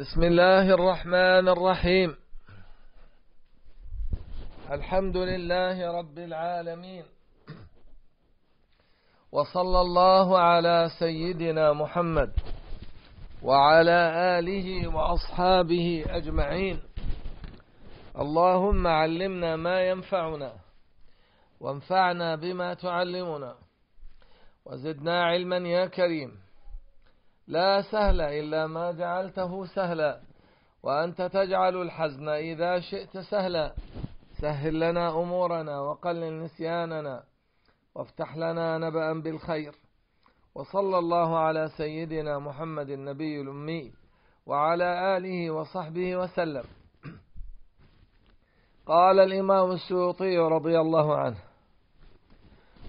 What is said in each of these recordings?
بسم الله الرحمن الرحيم الحمد لله رب العالمين وصلى الله على سيدنا محمد وعلى آله وأصحابه أجمعين اللهم علمنا ما ينفعنا وانفعنا بما تعلمنا وزدنا علما يا كريم لا سهل إلا ما جعلته سهلا وأنت تجعل الحزن إذا شئت سهلا سهل لنا أمورنا وقلل نسياننا وافتح لنا نبأ بالخير وصلى الله على سيدنا محمد النبي الأمي وعلى آله وصحبه وسلم قال الإمام السيوطي رضي الله عنه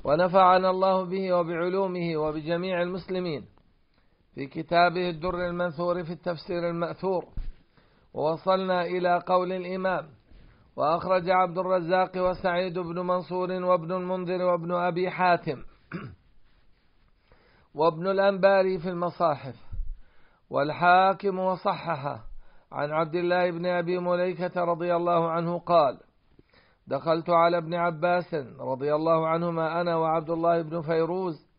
ونفعنا الله به وبعلومه وبجميع المسلمين في كتابه الدر المنثور في التفسير المأثور ووصلنا إلى قول الإمام وأخرج عبد الرزاق وسعيد بن منصور وابن المنذر وابن أبي حاتم وابن الأنباري في المصاحف والحاكم وصحها عن عبد الله بن أبي مليكة رضي الله عنه قال دخلت على ابن عباس رضي الله عنهما أنا وعبد الله بن فيروز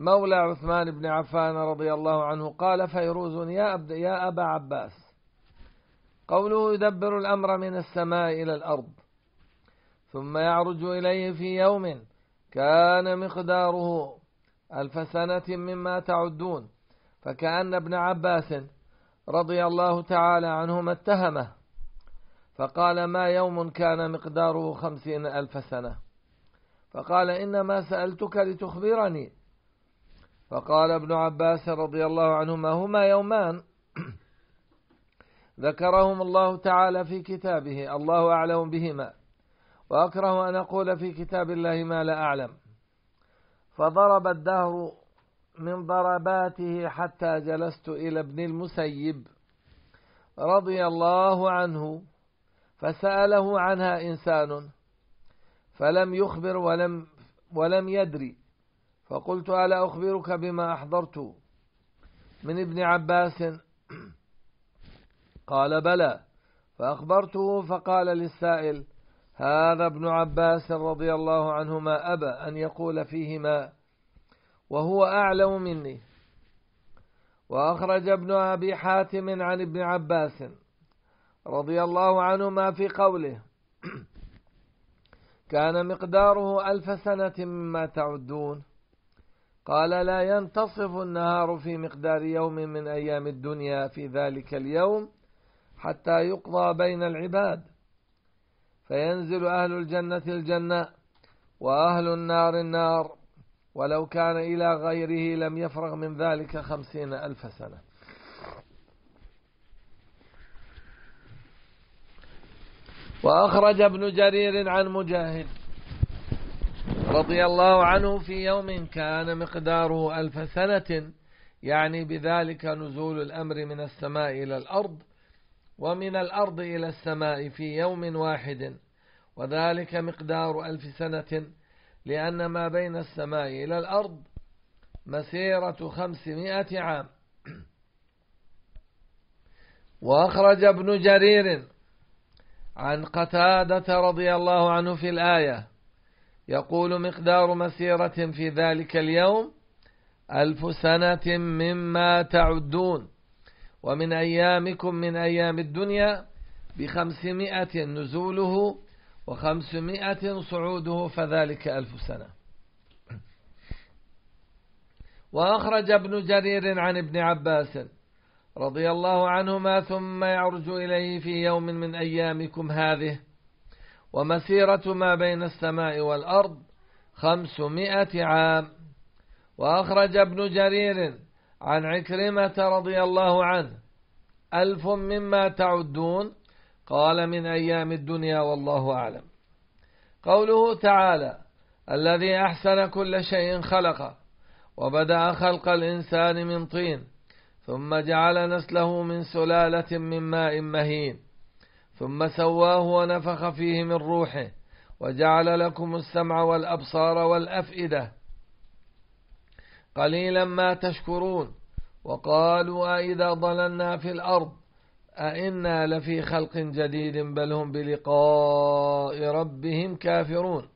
مولى عثمان بن عفان رضي الله عنه قال فيروز يا, أب يا أبا عباس قوله يدبر الأمر من السماء إلى الأرض ثم يعرج إليه في يوم كان مقداره ألف سنة مما تعدون فكأن ابن عباس رضي الله تعالى عنهما اتهمه فقال ما يوم كان مقداره خمسين ألف سنة فقال إنما سألتك لتخبرني فقال ابن عباس رضي الله عنهما هما يومان ذكرهم الله تعالى في كتابه الله أعلم بهما وأكره أن أقول في كتاب الله ما لا أعلم فضرب الدهر من ضرباته حتى جلست إلى ابن المسيب رضي الله عنه فسأله عنها إنسان فلم يخبر ولم ولم يدري فقلت ألا أخبرك بما أحضرت من ابن عباس قال بلى فأخبرته فقال للسائل هذا ابن عباس رضي الله عنهما أبى أن يقول فيهما وهو أعلم مني وأخرج ابن أبي حاتم عن ابن عباس رضي الله عنهما في قوله كان مقداره ألف سنة مما تعدون قال لا ينتصف النهار في مقدار يوم من أيام الدنيا في ذلك اليوم حتى يقضى بين العباد فينزل أهل الجنة الجنة وأهل النار النار ولو كان إلى غيره لم يفرغ من ذلك خمسين ألف سنة وأخرج ابن جرير عن مجاهد رضي الله عنه في يوم كان مقداره ألف سنة يعني بذلك نزول الأمر من السماء إلى الأرض ومن الأرض إلى السماء في يوم واحد وذلك مقدار ألف سنة لأن ما بين السماء إلى الأرض مسيرة خمسمائة عام وأخرج ابن جرير عن قتادة رضي الله عنه في الآية يقول مقدار مسيرة في ذلك اليوم ألف سنة مما تعدون ومن أيامكم من أيام الدنيا بخمسمائة نزوله وخمسمائة صعوده فذلك ألف سنة وأخرج ابن جرير عن ابن عباس رضي الله عنهما ثم يعرج إليه في يوم من أيامكم هذه ومسيرة ما بين السماء والأرض خمسمائة عام وأخرج ابن جرير عن عكرمة رضي الله عنه ألف مما تعدون قال من أيام الدنيا والله أعلم قوله تعالى الذي أحسن كل شيء خلقه وبدأ خلق الإنسان من طين ثم جعل نسله من سلالة من ماء مهين ثم سواه ونفخ فيه من روحه وجعل لكم السمع والأبصار والأفئدة قليلا ما تشكرون وقالوا أئذا ضللنا في الأرض أئنا لفي خلق جديد بل هم بلقاء ربهم كافرون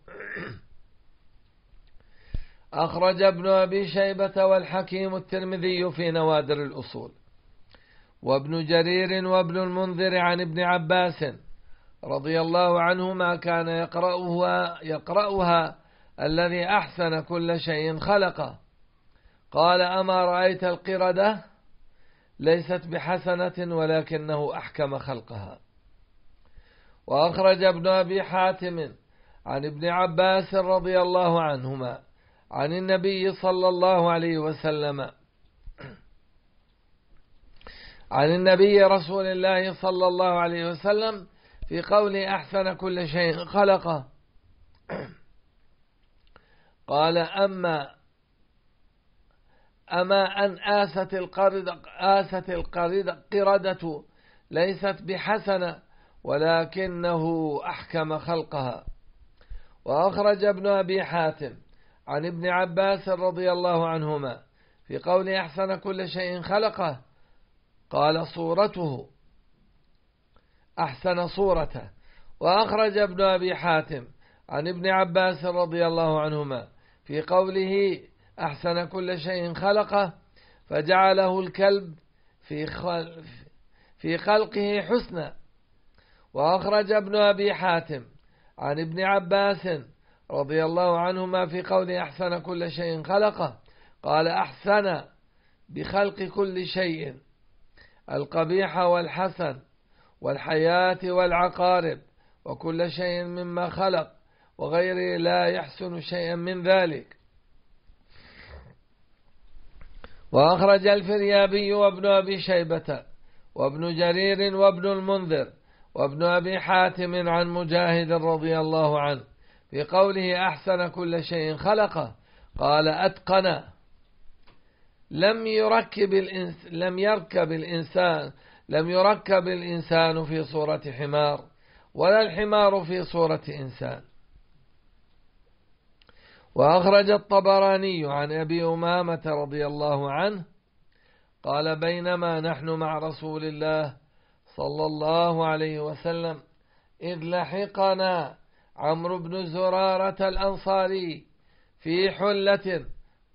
أخرج ابن أبي شيبة والحكيم الترمذي في نوادر الأصول وابن جرير وابن المنذر عن ابن عباس رضي الله عنهما كان يقرأها, يقرأها الذي أحسن كل شيء خلقه قال أما رأيت القردة ليست بحسنة ولكنه أحكم خلقها وأخرج ابن أبي حاتم عن ابن عباس رضي الله عنهما عن النبي صلى الله عليه وسلم عن النبي رسول الله صلى الله عليه وسلم في قول أحسن كل شيء خلقه قال أما أما أن آست القردة, آست القردة قردة ليست بحسنة ولكنه أحكم خلقها وأخرج ابن أبي حاتم عن ابن عباس رضي الله عنهما في قول أحسن كل شيء خلقه قال صورته أحسن صورته وأخرج ابن أبي حاتم عن ابن عباس رضي الله عنهما في قوله أحسن كل شيء خلقه فجعله الكلب في في خلقه حسنا وأخرج ابن أبي حاتم عن ابن عباس رضي الله عنهما في قوله أحسن كل شيء خلقه قال أحسن بخلق كل شيء القبيح والحسن والحياة والعقارب وكل شيء مما خلق وغيره لا يحسن شيئا من ذلك وأخرج الفريابي وابن أبي شيبة وابن جرير وابن المنذر وابن أبي حاتم عن مجاهد رضي الله عنه في قوله أحسن كل شيء خلقه قال أتقنه لم يركب الإنس لم يركب الإنسان لم يركب الإنسان في صورة حمار ولا الحمار في صورة إنسان وأخرج الطبراني عن أبي أمامة رضي الله عنه قال بينما نحن مع رسول الله صلى الله عليه وسلم إذ لحقنا عمرو بن زرارة الأنصاري في حلة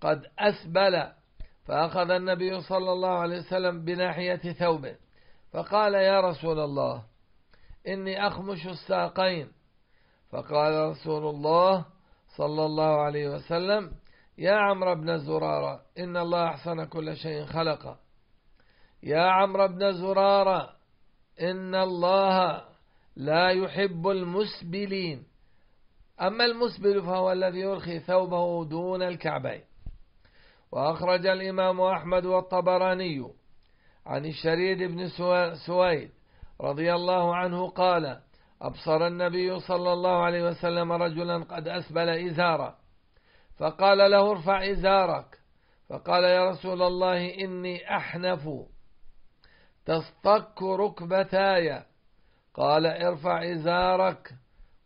قد أسبل فأخذ النبي صلى الله عليه وسلم بناحية ثوبه فقال يا رسول الله إني أخمش الساقين فقال رسول الله صلى الله عليه وسلم يا عمرو بن زرارة إن الله أحسن كل شيء خلقه يا عمرو بن زرارة إن الله لا يحب المسبلين أما المسبل فهو الذي يرخي ثوبه دون الكعبين وأخرج الإمام أحمد والطبراني عن الشريد بن سويد رضي الله عنه قال أبصر النبي صلى الله عليه وسلم رجلا قد أسبل إزارة فقال له ارفع إزارك فقال يا رسول الله إني أحنف تصطك ركبتاي قال ارفع إزارك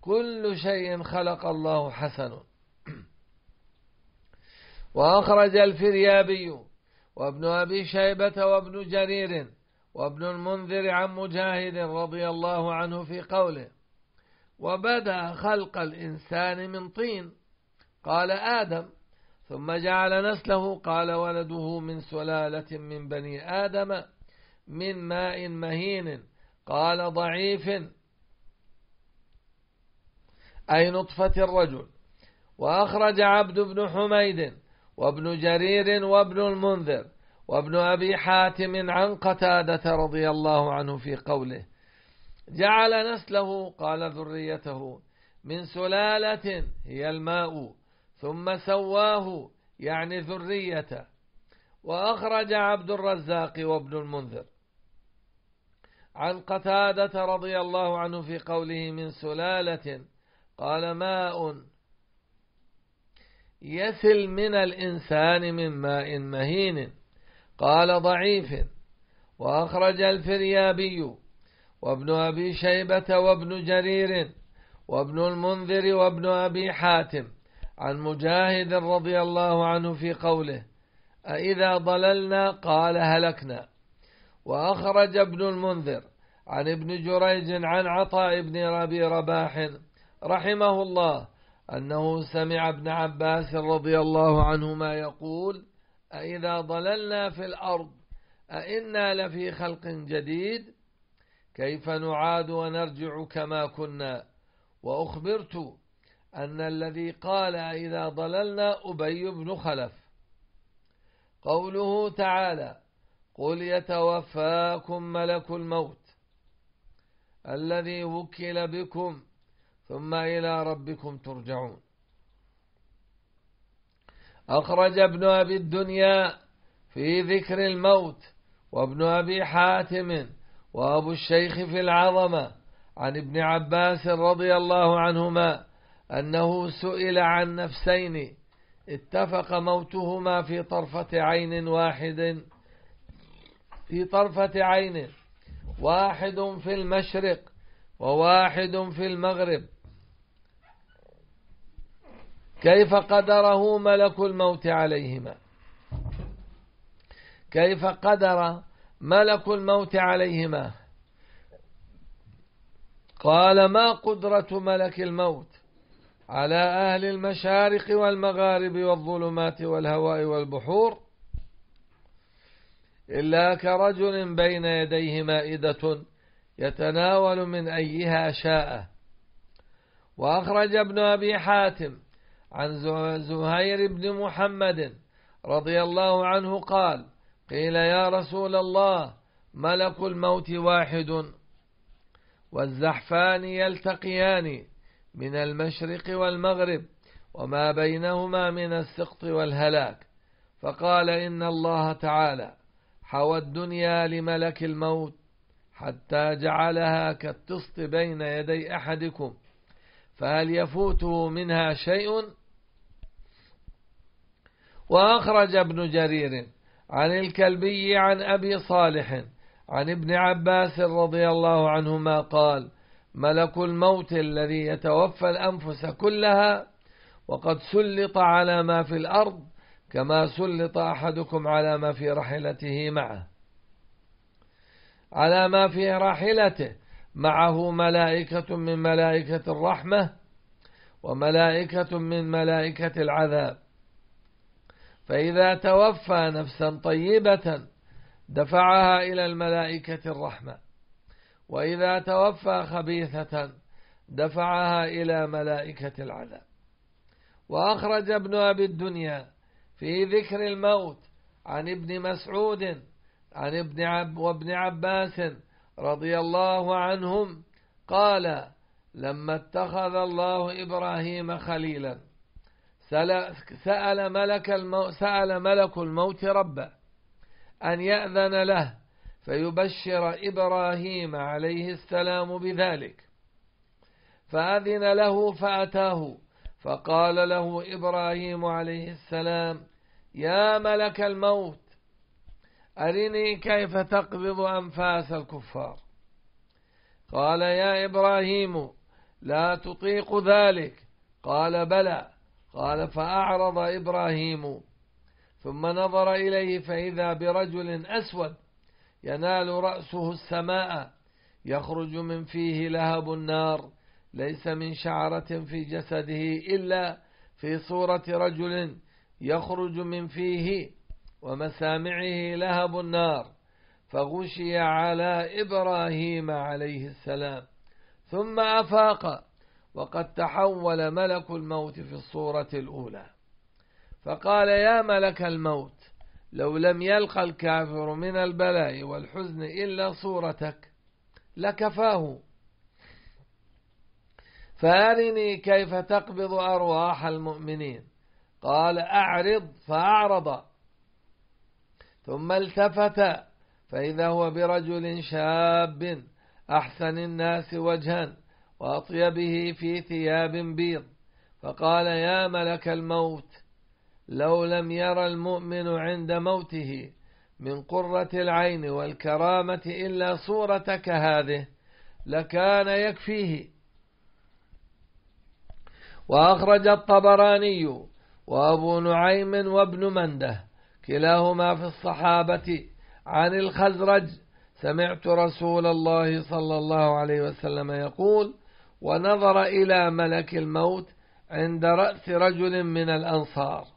كل شيء خلق الله حسن وأخرج الفريابي وابن أبي شيبة وابن جرير وابن المنذر عن مجاهد رضي الله عنه في قوله وبدأ خلق الإنسان من طين قال آدم ثم جعل نسله قال ولده من سلالة من بني آدم من ماء مهين قال ضعيف أي نطفة الرجل وأخرج عبد بن حميد وابن جرير وابن المنذر وابن أبي حاتم عن قتادة رضي الله عنه في قوله جعل نسله قال ذريته من سلالة هي الماء ثم سواه يعني ذريته وأخرج عبد الرزاق وابن المنذر عن قتادة رضي الله عنه في قوله من سلالة قال ماء يسل من الإنسان من ماء مهين قال ضعيف وأخرج الفريابي وابن أبي شيبة وابن جرير وابن المنذر وابن أبي حاتم عن مجاهد رضي الله عنه في قوله أإذا ضللنا قال هلكنا وأخرج ابن المنذر عن ابن جريج عن عطاء بن أبي رباح رحمه الله أنه سمع ابن عباس رضي الله عنهما يقول أإذا ضللنا في الأرض أإنا لفي خلق جديد كيف نعاد ونرجع كما كنا وأخبرت أن الذي قال إذا ضللنا أبي بن خلف قوله تعالى قل يتوفاكم ملك الموت الذي وكل بكم ثم إلى ربكم ترجعون أخرج ابن أبي الدنيا في ذكر الموت وابن أبي حاتم وأبو الشيخ في العظمة عن ابن عباس رضي الله عنهما أنه سئل عن نفسين اتفق موتهما في طرفة عين واحد في طرفة عين واحد في المشرق وواحد في المغرب كيف قدره ملك الموت عليهما كيف قدر ملك الموت عليهما قال ما قدرة ملك الموت على أهل المشارق والمغارب والظلمات والهواء والبحور إلا كرجل بين يديه مائدة يتناول من أيها شاء وأخرج ابن أبي حاتم عن زهير بن محمد رضي الله عنه قال قيل يا رسول الله ملك الموت واحد والزحفان يلتقيان من المشرق والمغرب وما بينهما من السقط والهلاك فقال إن الله تعالى حوى الدنيا لملك الموت حتى جعلها كالتسط بين يدي أحدكم فهل يفوته منها شيء؟ وأخرج ابن جرير عن الكلبي عن أبي صالح عن ابن عباس رضي الله عنهما قال ملك الموت الذي يتوفى الأنفس كلها وقد سلط على ما في الأرض كما سلط أحدكم على ما في رحلته معه على ما في راحلته معه ملائكة من ملائكة الرحمة وملائكة من ملائكة العذاب فإذا توفى نفسا طيبة دفعها إلى الملائكة الرحمة وإذا توفى خبيثة دفعها إلى ملائكة العذاب وأخرج ابن أبي الدنيا في ذكر الموت عن ابن مسعود عن ابن عب وابن عباس رضي الله عنهم قال لما اتخذ الله إبراهيم خليلاً سأل ملك, الموت سأل ملك الموت ربه أن يأذن له فيبشر إبراهيم عليه السلام بذلك فأذن له فأتاه فقال له إبراهيم عليه السلام يا ملك الموت أرني كيف تقبض أنفاس الكفار قال يا إبراهيم لا تطيق ذلك قال بلى قال فأعرض إبراهيم ثم نظر إليه فإذا برجل أسود ينال رأسه السماء يخرج من فيه لهب النار ليس من شعرة في جسده إلا في صورة رجل يخرج من فيه ومسامعه لهب النار فغشي على إبراهيم عليه السلام ثم أفاق وقد تحول ملك الموت في الصورة الأولى فقال يا ملك الموت لو لم يلقى الكافر من البلاء والحزن إلا صورتك لكفاه فأرني كيف تقبض أرواح المؤمنين قال أعرض فأعرض ثم التفت فإذا هو برجل شاب أحسن الناس وجها وأطيبه في ثياب بيض فقال يا ملك الموت لو لم ير المؤمن عند موته من قرة العين والكرامة إلا صورتك هذه لكان يكفيه وأخرج الطبراني وأبو نعيم وابن منده كلاهما في الصحابة عن الخزرج سمعت رسول الله صلى الله عليه وسلم يقول ونظر إلى ملك الموت عند رأس رجل من الأنصار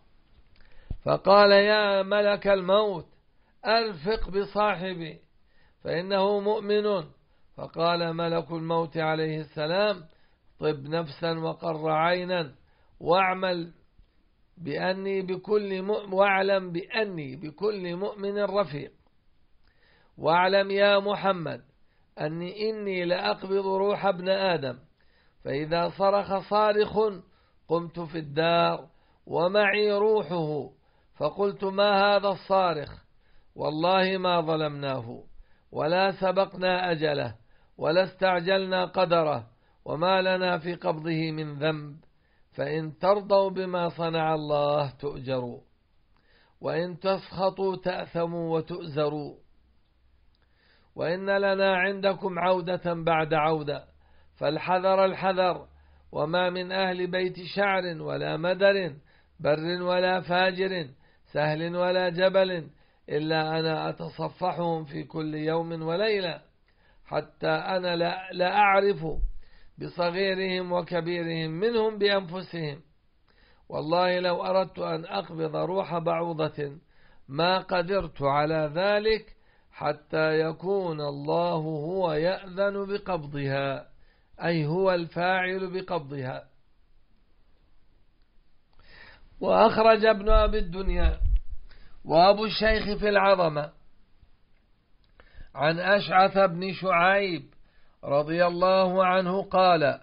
فقال يا ملك الموت أرفق بصاحبي فإنه مؤمن فقال ملك الموت عليه السلام طب نفسا وقر عينا واعمل بأني بكل مؤمن واعلم بأني بكل مؤمن رفيق واعلم يا محمد أني إني لأقبض روح ابن آدم فإذا صرخ صارخ قمت في الدار ومعي روحه فقلت ما هذا الصارخ والله ما ظلمناه ولا سبقنا أجله ولا استعجلنا قدره وما لنا في قبضه من ذنب فإن ترضوا بما صنع الله تؤجروا وإن تسخطوا تأثموا وتؤزروا وإن لنا عندكم عودة بعد عودة فالحذر الحذر وما من أهل بيت شعر ولا مدر بر ولا فاجر سهل ولا جبل إلا أنا أتصفحهم في كل يوم وليلة حتى أنا لا, أعرف بصغيرهم وكبيرهم منهم بأنفسهم والله لو أردت أن أقبض روح بعوضة ما قدرت على ذلك حتى يكون الله هو يأذن بقبضها أي هو الفاعل بقبضها وأخرج ابن أبي الدنيا وأبو الشيخ في العظمة عن أشعث بن شعيب رضي الله عنه قال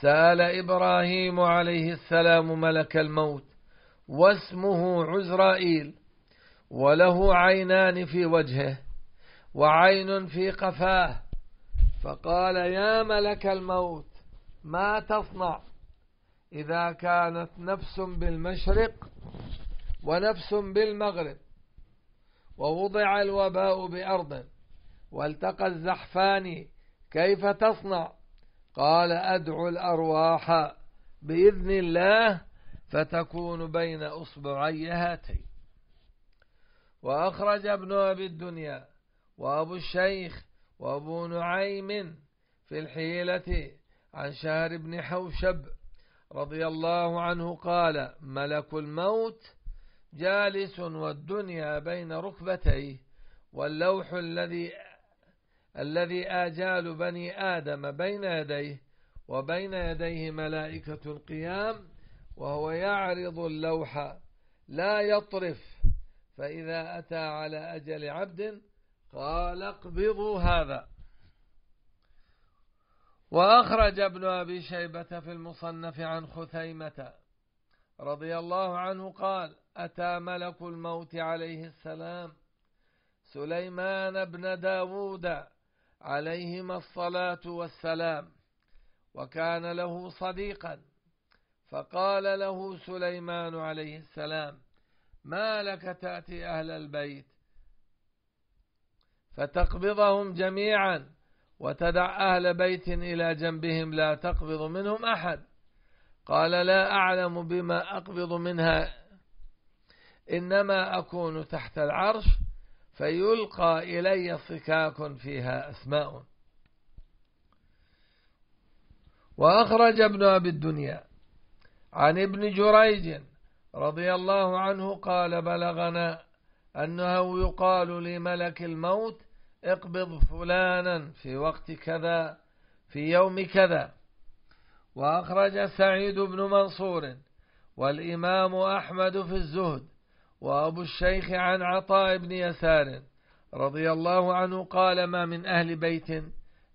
سأل إبراهيم عليه السلام ملك الموت واسمه عزرائيل وله عينان في وجهه وعين في قفاه فقال يا ملك الموت ما تصنع إذا كانت نفس بالمشرق ونفس بالمغرب ووضع الوباء بأرض والتقى الزحفان كيف تصنع قال أدعو الأرواح بإذن الله فتكون بين أصبعي هاتين وأخرج ابن أبي الدنيا وأبو الشيخ وأبو نعيم في الحيلة عن شهر بن حوشب رضي الله عنه قال ملك الموت جالس والدنيا بين ركبتيه واللوح الذي الذي آجال بني آدم بين يديه وبين يديه ملائكة القيام وهو يعرض اللوح لا يطرف فإذا أتى على أجل عبد قال اقبضوا هذا وأخرج ابن أبي شيبة في المصنف عن خثيمة رضي الله عنه قال أتى ملك الموت عليه السلام سليمان بن داود عليهما الصلاة والسلام وكان له صديقا فقال له سليمان عليه السلام ما لك تأتي أهل البيت فتقبضهم جميعا وتدع أهل بيت إلى جنبهم لا تقبض منهم أحد قال لا أعلم بما أقبض منها إنما أكون تحت العرش فيلقى إلي صكاك فيها أسماء وأخرج ابن أبي الدنيا عن ابن جريج رضي الله عنه قال بلغنا أنه يقال لملك الموت اقبض فلانا في وقت كذا في يوم كذا وأخرج سعيد بن منصور والإمام أحمد في الزهد وأبو الشيخ عن عطاء بن يسار رضي الله عنه قال ما من أهل بيت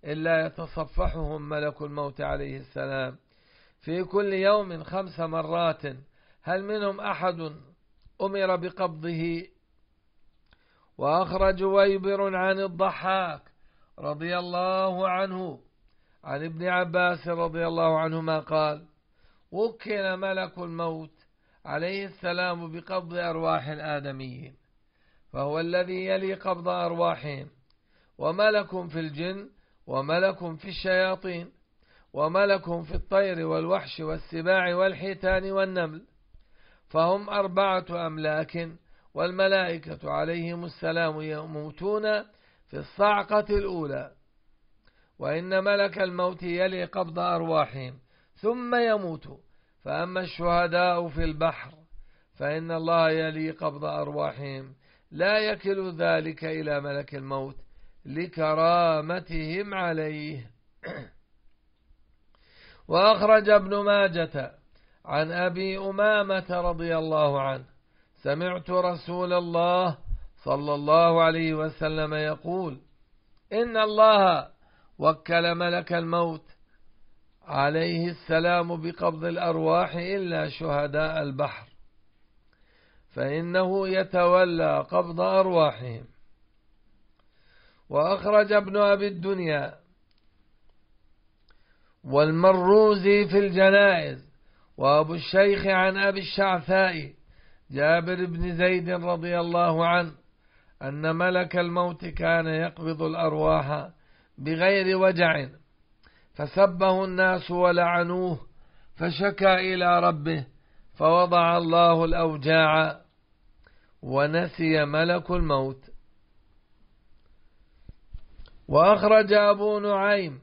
إلا يتصفحهم ملك الموت عليه السلام في كل يوم خمس مرات هل منهم أحد أمر بقبضه وأخرج ويبر عن الضحاك رضي الله عنه عن ابن عباس رضي الله عنهما قال وكل ملك الموت عليه السلام بقبض أرواح الآدميين فهو الذي يلي قبض أرواحهم وملك في الجن وملك في الشياطين وملك في الطير والوحش والسباع والحيتان والنمل فهم أربعة أملاك والملائكة عليهم السلام يموتون في الصعقة الأولى وإن ملك الموت يلي قبض أرواحهم ثم يموت فأما الشهداء في البحر فإن الله يلي قبض أرواحهم لا يكل ذلك إلى ملك الموت لكرامتهم عليه وأخرج ابن ماجة عن أبي أمامة رضي الله عنه سمعت رسول الله صلى الله عليه وسلم يقول إن الله وكل ملك الموت عليه السلام بقبض الأرواح إلا شهداء البحر فإنه يتولى قبض أرواحهم وأخرج ابن أبي الدنيا والمروزي في الجنائز وأبو الشيخ عن أبي الشعثائي جابر بن زيد رضي الله عنه أن ملك الموت كان يقبض الأرواح بغير وجع فسبه الناس ولعنوه فشكى إلى ربه فوضع الله الأوجاع ونسي ملك الموت وأخرج أبو نعيم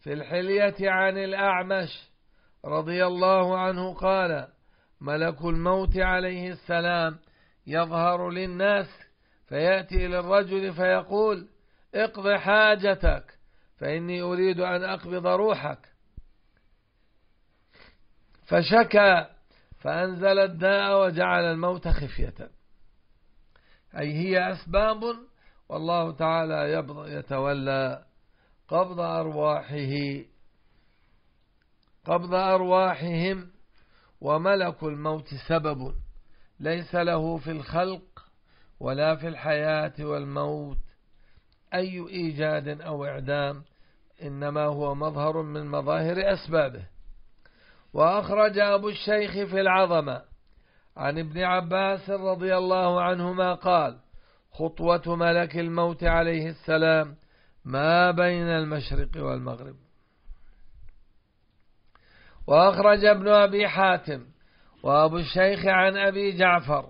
في الحلية عن الأعمش رضي الله عنه قال ملك الموت عليه السلام يظهر للناس فيأتي إلى الرجل فيقول اقض حاجتك فإني أريد أن أقبض روحك فشكى فأنزل الداء وجعل الموت خفية أي هي أسباب والله تعالى يتولى قبض أرواحه قبض أرواحهم وملك الموت سبب ليس له في الخلق ولا في الحياة والموت أي إيجاد أو إعدام إنما هو مظهر من مظاهر أسبابه وأخرج أبو الشيخ في العظمة عن ابن عباس رضي الله عنهما قال خطوة ملك الموت عليه السلام ما بين المشرق والمغرب وأخرج ابن أبي حاتم وأبو الشيخ عن أبي جعفر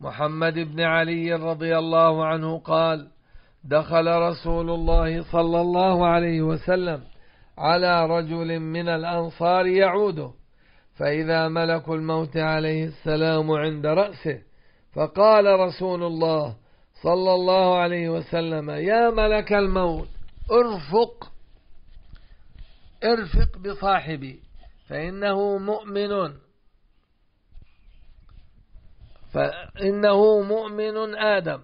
محمد بن علي رضي الله عنه قال دخل رسول الله صلى الله عليه وسلم على رجل من الأنصار يعوده فإذا ملك الموت عليه السلام عند رأسه فقال رسول الله صلى الله عليه وسلم يا ملك الموت ارفق ارفق بصاحبي فإنه مؤمن فإنه مؤمن آدم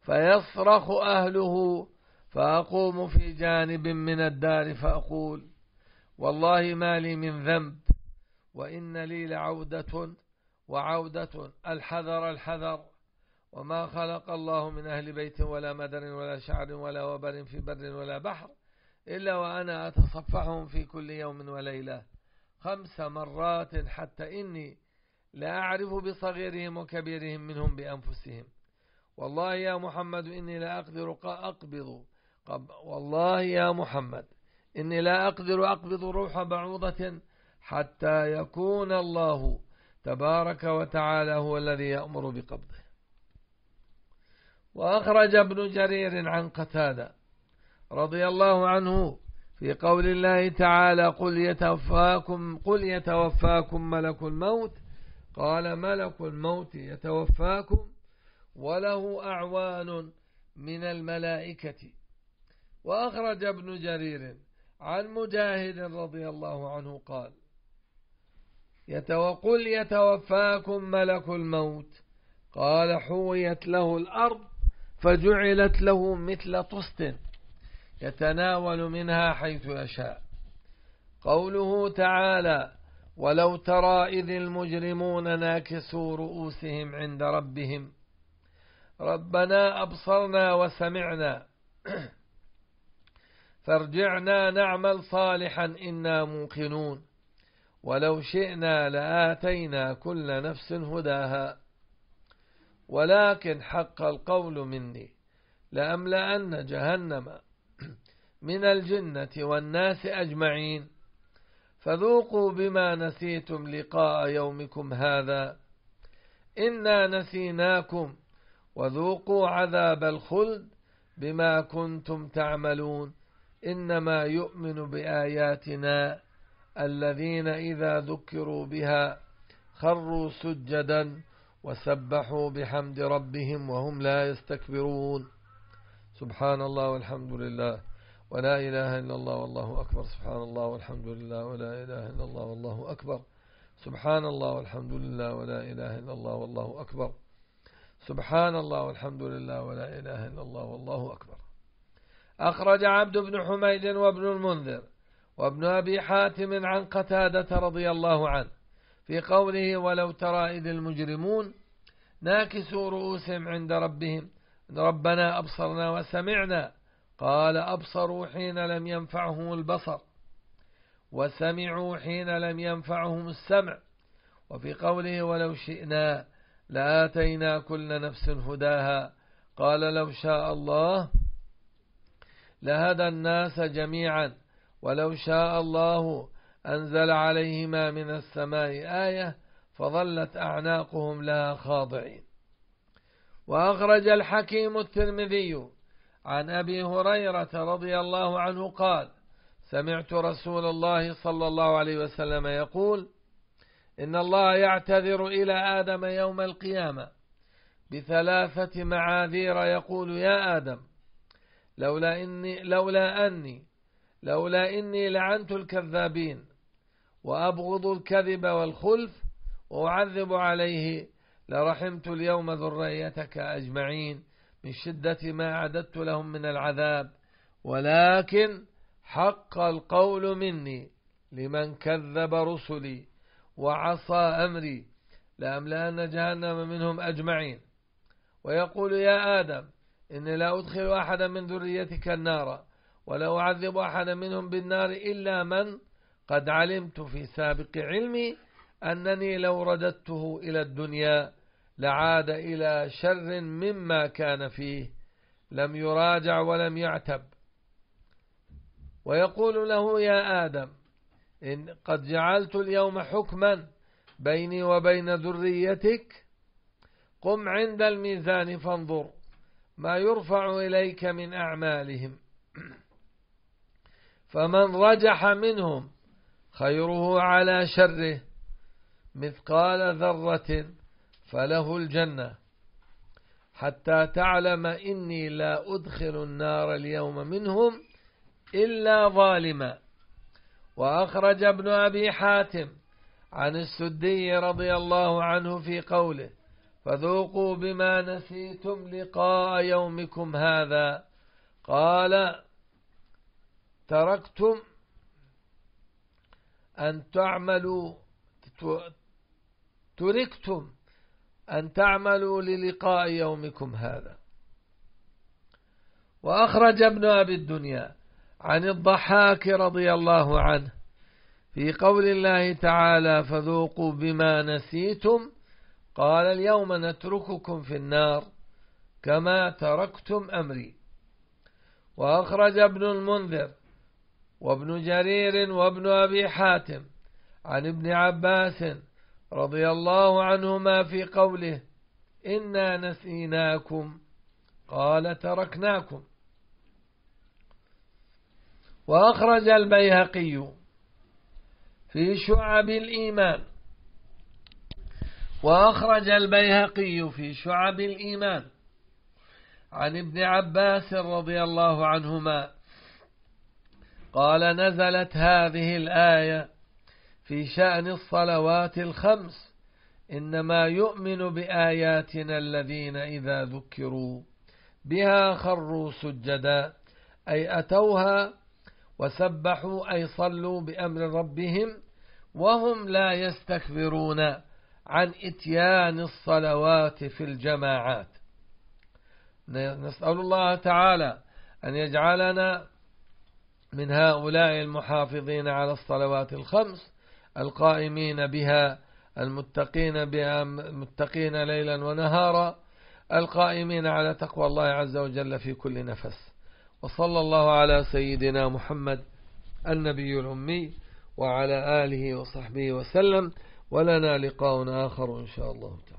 فيصرخ أهله فأقوم في جانب من الدار فأقول والله ما لي من ذنب وإن لي لعودة وعودة الحذر الحذر وما خلق الله من أهل بيت ولا مدر ولا شعر ولا وبر في بر ولا بحر إلا وأنا أتصفحهم في كل يوم وليلة خمس مرات حتى إني لا أعرف بصغيرهم وكبيرهم منهم بأنفسهم والله يا محمد إني لا أقدر أقبض والله يا محمد إني لا أقدر أقبض روح بعوضة حتى يكون الله تبارك وتعالى هو الذي يأمر بقبضه وأخرج ابن جرير عن قتادة رضي الله عنه في قول الله تعالى قل يتوفاكم, قل يتوفاكم ملك الموت قال ملك الموت يتوفاكم وله أعوان من الملائكة وأخرج ابن جرير عن مجاهد رضي الله عنه قال يتوقل يتوفاكم ملك الموت قال حويت له الأرض فجعلت له مثل طست يتناول منها حيث يشاء قوله تعالى ولو ترى إذ المجرمون ناكسوا رؤوسهم عند ربهم ربنا أبصرنا وسمعنا فارجعنا نعمل صالحا إنا موقنون ولو شئنا لآتينا كل نفس هداها ولكن حق القول مني لأملأن جهنم من الجنة والناس أجمعين فذوقوا بما نسيتم لقاء يومكم هذا إنا نسيناكم وذوقوا عذاب الخلد بما كنتم تعملون إنما يؤمن بآياتنا الذين إذا ذكروا بها خروا سجدا وسبحوا بحمد ربهم وهم لا يستكبرون سبحان الله والحمد لله ولا إله إلا الله والله أكبر سبحان الله والحمد لله ولا إله إلا الله والله أكبر سبحان الله والحمد لله ولا إله إلا الله والله أكبر سبحان الله والحمد لله ولا إله إلا الله والله أكبر أخرج عبد بن حميد وابن المنذر وابن أبي حاتم عن قتادة رضي الله عنه في قوله ولو ترى إذ المجرمون ناكسوا رؤوسهم عند ربهم ربنا أبصرنا وسمعنا قال أبصروا حين لم ينفعهم البصر وسمعوا حين لم ينفعهم السمع وفي قوله ولو شئنا لآتينا كل نفس هداها قال لو شاء الله لهدى الناس جميعا ولو شاء الله أنزل عليهما من السماء آية فظلت أعناقهم لها خاضعين وأخرج الحكيم الترمذي عن أبي هريرة رضي الله عنه قال سمعت رسول الله صلى الله عليه وسلم يقول إن الله يعتذر إلى آدم يوم القيامة بثلاثة معاذير يقول يا آدم لولا إني لولا أني لولا إني لعنت الكذابين وأبغض الكذب والخلف وأعذب عليه لرحمت اليوم ذريتك أجمعين من شدة ما أعددت لهم من العذاب ولكن حق القول مني لمن كذب رسلي وعصى أمري لأملأن جهنم منهم أجمعين ويقول يا آدم إني لا أدخل أحدا من ذريتك النار ولا أعذب أحدا منهم بالنار إلا من قد علمت في سابق علمي أنني لو رددته إلى الدنيا لعاد إلى شر مما كان فيه لم يراجع ولم يعتب ويقول له يا آدم إن قد جعلت اليوم حكما بيني وبين ذريتك قم عند الميزان فانظر ما يرفع إليك من أعمالهم فمن رجح منهم خيره على شره مثقال ذرة فله الجنة حتى تعلم إني لا أدخل النار اليوم منهم إلا ظالما وأخرج ابن أبي حاتم عن السدي رضي الله عنه في قوله فذوقوا بما نسيتم لقاء يومكم هذا قال تركتم أن تعملوا تركتم أن تعملوا للقاء يومكم هذا وأخرج ابن أبي الدنيا عن الضحاك رضي الله عنه في قول الله تعالى فذوقوا بما نسيتم قال اليوم نترككم في النار كما تركتم أمري وأخرج ابن المنذر وابن جرير وابن أبي حاتم عن ابن عباس رضي الله عنهما في قوله إنا نسيناكم قال تركناكم وأخرج البيهقي في شعب الإيمان وأخرج البيهقي في شعب الإيمان عن ابن عباس رضي الله عنهما قال نزلت هذه الآية في شأن الصلوات الخمس إنما يؤمن بآياتنا الذين إذا ذكروا بها خروا سجدا أي أتوها وسبحوا أي صلوا بأمر ربهم وهم لا يستكبرون عن إتيان الصلوات في الجماعات نسأل الله تعالى أن يجعلنا من هؤلاء المحافظين على الصلوات الخمس القائمين بها المتقين بها المتقين ليلا ونهارا القائمين على تقوى الله عز وجل في كل نفس وصلى الله على سيدنا محمد النبي الأمي وعلى آله وصحبه وسلم ولنا لقاء آخر إن شاء الله تعالى